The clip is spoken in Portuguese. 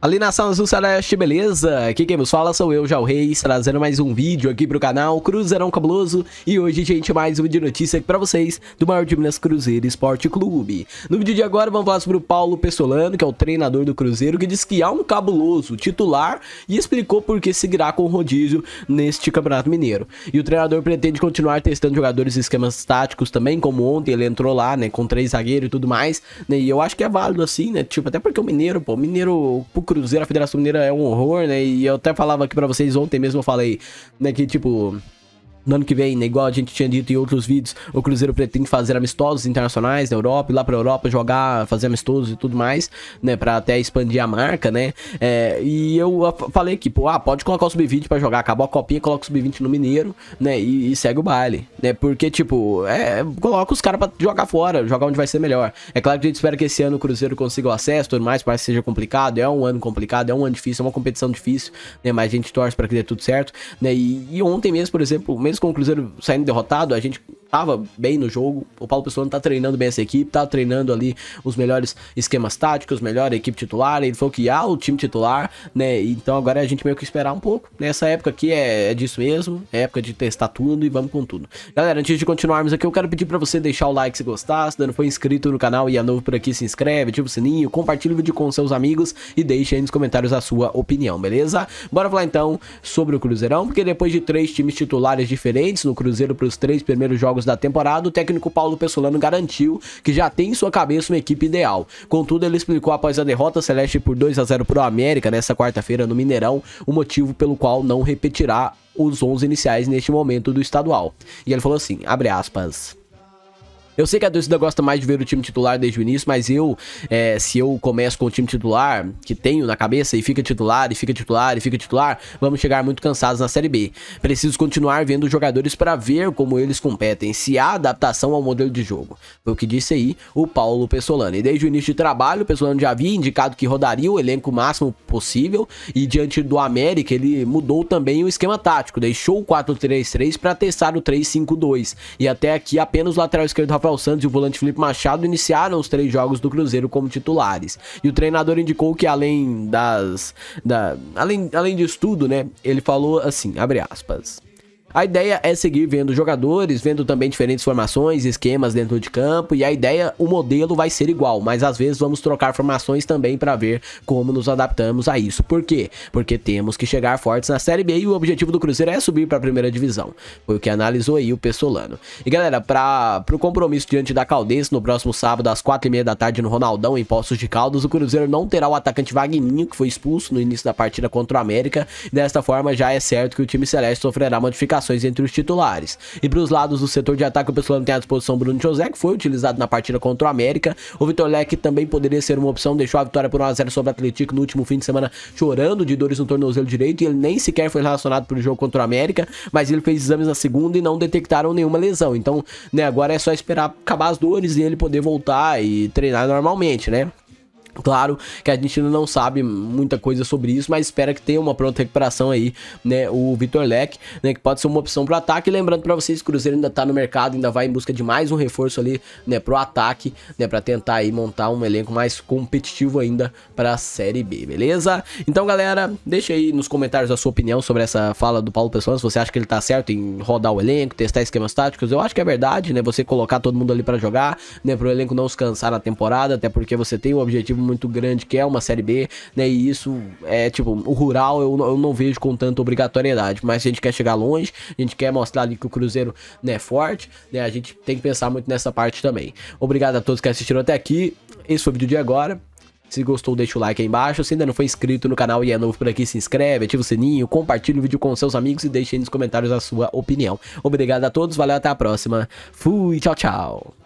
Ali na Sala Azul Celeste, beleza? Aqui quem vos fala sou eu, Jal Reis, trazendo mais um vídeo aqui pro canal Cruzeirão Cabuloso E hoje, gente, mais um vídeo de notícia aqui pra vocês do maior de Minas Cruzeiro Esporte Clube No vídeo de agora vamos falar sobre o Paulo Pessolano, que é o treinador do Cruzeiro Que diz que há um cabuloso titular e explicou por que seguirá com o rodízio neste Campeonato Mineiro E o treinador pretende continuar testando jogadores e esquemas táticos também, como ontem ele entrou lá, né, com três zagueiros e tudo mais né, E eu acho que é válido assim, né, tipo, até porque o Mineiro, pô, o Mineiro... Pro Cruzeiro, a Federação Mineira é um horror, né? E eu até falava aqui para vocês ontem mesmo, eu falei, né, que tipo, no ano que vem, né, igual a gente tinha dito em outros vídeos, o Cruzeiro pretende fazer amistosos internacionais na Europa, ir lá pra Europa jogar, fazer amistosos e tudo mais, né, pra até expandir a marca, né, é, e eu falei que, pô, ah, pode colocar o Sub-20 pra jogar, acabou a Copinha, coloca o Sub-20 no Mineiro, né, e, e, segue o baile, né, porque, tipo, é, coloca os caras pra jogar fora, jogar onde vai ser melhor. É claro que a gente espera que esse ano o Cruzeiro consiga o acesso, tudo mais, parece que seja complicado, é um ano complicado, é um ano difícil, é uma competição difícil, né, mas a gente torce pra que dê tudo certo, né, e, e ontem mesmo, por exemplo, mesmo com o Cruzeiro saindo derrotado, a gente tava bem no jogo. O Paulo não tá treinando bem essa equipe, tá treinando ali os melhores esquemas táticos, melhor equipe titular, ele foi o que há o time titular, né? Então agora é a gente meio que esperar um pouco. Nessa época aqui é, é disso mesmo, é época de testar tudo e vamos com tudo. Galera, antes de continuarmos aqui, eu quero pedir para você deixar o like se gostar, se não for inscrito no canal e é novo por aqui, se inscreve, ativa o sininho, compartilha o vídeo com seus amigos e deixe aí nos comentários a sua opinião, beleza? Bora falar então sobre o Cruzeirão, porque depois de três times titulares diferentes no Cruzeiro para os três primeiros jogos jogos da temporada, o técnico Paulo Pessolano garantiu que já tem em sua cabeça uma equipe ideal. Contudo, ele explicou após a derrota celeste por 2 a 0 para o América nesta quarta-feira no Mineirão, o motivo pelo qual não repetirá os 11 iniciais neste momento do estadual. E ele falou assim, abre aspas... Eu sei que a torcida gosta mais de ver o time titular desde o início, mas eu, é, se eu começo com o time titular, que tenho na cabeça, e fica titular, e fica titular, e fica titular, vamos chegar muito cansados na Série B. Preciso continuar vendo os jogadores para ver como eles competem, se há adaptação ao modelo de jogo. Foi o que disse aí o Paulo Pessolano. E desde o início de trabalho, o Pessolano já havia indicado que rodaria o elenco máximo possível, e diante do América, ele mudou também o esquema tático, deixou o 4-3-3 para testar o 3-5-2. E até aqui, apenas o lateral esquerdo Rafael Rafael Santos e o volante Felipe Machado iniciaram os três jogos do Cruzeiro como titulares. E o treinador indicou que além das da, além, além disso tudo, né, ele falou assim, abre aspas. A ideia é seguir vendo jogadores, vendo também diferentes formações, esquemas dentro de campo e a ideia, o modelo vai ser igual, mas às vezes vamos trocar formações também para ver como nos adaptamos a isso. Por quê? Porque temos que chegar fortes na Série B e o objetivo do Cruzeiro é subir para a primeira divisão. Foi o que analisou aí o Pessolano. E galera, para o compromisso diante da Caldense no próximo sábado às quatro e meia da tarde no Ronaldão em Poços de Caldas, o Cruzeiro não terá o atacante Vagninho que foi expulso no início da partida contra o América. Desta forma, já é certo que o time celeste sofrerá modificações alterações entre os titulares. E para os lados do setor de ataque, o pessoal tem à disposição Bruno José, que foi utilizado na partida contra o América. O Vitor Leque também poderia ser uma opção, deixou a vitória por 1x0 sobre o Atlético no último fim de semana, chorando de dores no tornozelo direito, e ele nem sequer foi relacionado para o jogo contra o América, mas ele fez exames na segunda e não detectaram nenhuma lesão. Então, né, agora é só esperar acabar as dores e ele poder voltar e treinar normalmente, né? Claro que a gente ainda não sabe muita coisa sobre isso, mas espera que tenha uma pronta recuperação aí, né? O Vitor Leque, né? Que pode ser uma opção para o ataque. E lembrando para vocês, o Cruzeiro ainda está no mercado, ainda vai em busca de mais um reforço ali, né? Pro ataque, né? Para tentar aí montar um elenco mais competitivo ainda para a Série B, beleza? Então, galera, deixa aí nos comentários a sua opinião sobre essa fala do Paulo Pessoa. Se você acha que ele está certo em rodar o elenco, testar esquemas táticos, eu acho que é verdade, né? Você colocar todo mundo ali para jogar, né? Para o elenco não descansar na temporada, até porque você tem o objetivo muito grande, que é uma Série B, né? E isso é tipo, o rural eu, eu não vejo com tanta obrigatoriedade, mas a gente quer chegar longe, a gente quer mostrar ali que o Cruzeiro né, é forte, né? A gente tem que pensar muito nessa parte também. Obrigado a todos que assistiram até aqui. Esse foi o vídeo de agora. Se gostou, deixa o like aí embaixo. Se ainda não foi inscrito no canal e é novo por aqui, se inscreve, ativa o sininho, compartilha o vídeo com seus amigos e deixe aí nos comentários a sua opinião. Obrigado a todos, valeu, até a próxima. Fui, tchau, tchau.